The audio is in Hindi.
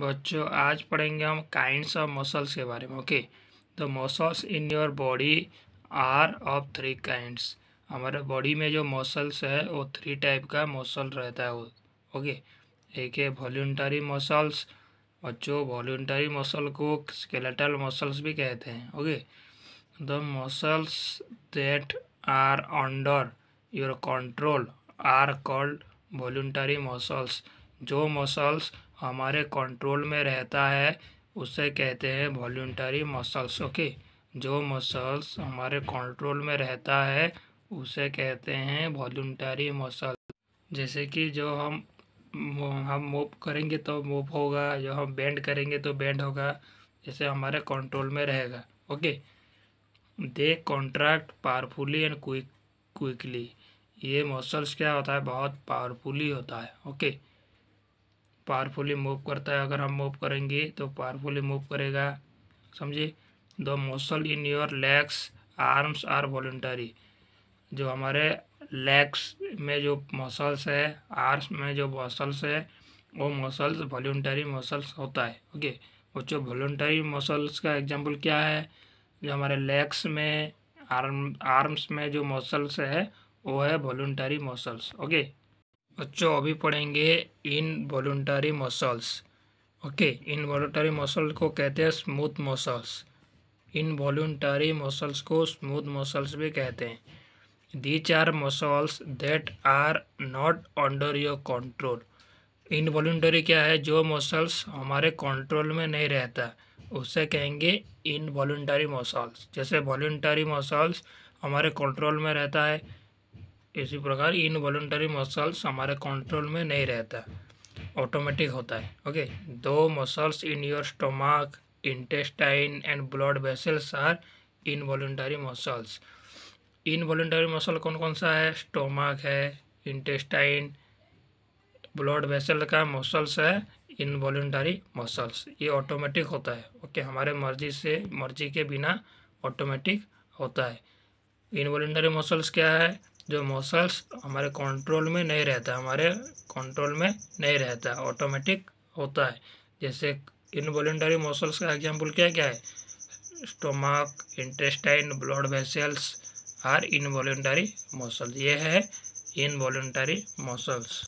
बच्चों आज पढ़ेंगे हम काइंड्स ऑफ मसल्स के बारे में okay the muscles in your body are of three kinds हमारे बॉडी में जो मसल्स है वो थ्री टाइप का मसल रहता है ओके एक है वॉल्यूंटरी मसल्स बच्चों वॉल्यूंटरी मसल को स्केलेटल मसल्स भी कहते हैं okay the muscles that are under your control are called voluntary muscles जो मसल्स हमारे कंट्रोल में रहता है उसे कहते हैं वॉल्यूंटरी मसल्स ओके जो मसल्स हमारे कंट्रोल में रहता है उसे कहते हैं वॉल्यूंटरी मसल जैसे कि जो हम हम मूव करेंगे तो मूव होगा जो हम बेंड करेंगे तो बेंड होगा जैसे हमारे कंट्रोल में रहेगा okay they contract powerfully and quick quickly ये मसल्स क्या होता है बहुत पावरफुली होता है ओके पावरफुली मूव करता है अगर हम मूव करेंगे तो पावरफुली मूव करेगा समझे the muscle in your legs arms are voluntary जो हमारे लेग्स में जो मसल्स है आर्म्स में जो मसल्स है वो मसल्स वॉल्टरी मसल्स होता है ओके और जो वॉल्टरी मसल्स का एग्जाम्पल क्या है जो हमारे लेग्स में आर्म आर्म्स में जो मसल्स है वो है वॉल्टरी मसल्स ओके बच्चों अभी पढ़ेंगे involuntary muscles okay involuntary muscle को कहते हैं smooth muscles involuntary muscles को स्मूथ मसल्स भी कहते हैं they are muscles that are not under your control involuntary क्या है जो मसल्स हमारे कंट्रोल में नहीं रहता उसे कहेंगे इन वॉल्टरी मसल्स जैसे वॉल्टरी मसल्स हमारे कंट्रोल में रहता है इसी प्रकार इन वॉलेंटरी मसल्स हमारे कंट्रोल में नहीं रहता ऑटोमेटिक होता है okay the muscles in your stomach intestine and blood vessels are involuntary muscles involuntary muscle कौन कौन सा है स्टोमक है इंटेस्टाइन ब्लड वेसल का मसल्स है इन इनवॉल्ट्री मसल्स ये ऑटोमेटिक होता है ओके okay, हमारे मर्जी से मर्जी के बिना ऑटोमेटिक होता है इन इनवॉल्ट्री मसल्स क्या है जो मसल्स हमारे कंट्रोल में नहीं रहता हमारे कंट्रोल में नहीं रहता ऑटोमेटिक होता है जैसे इनवॉलेंटरी मसल्स का एग्जाम्पल क्या क्या है stomach intestine blood vessels are involuntary muscles ये है इनवॉलेंटरी मसल्स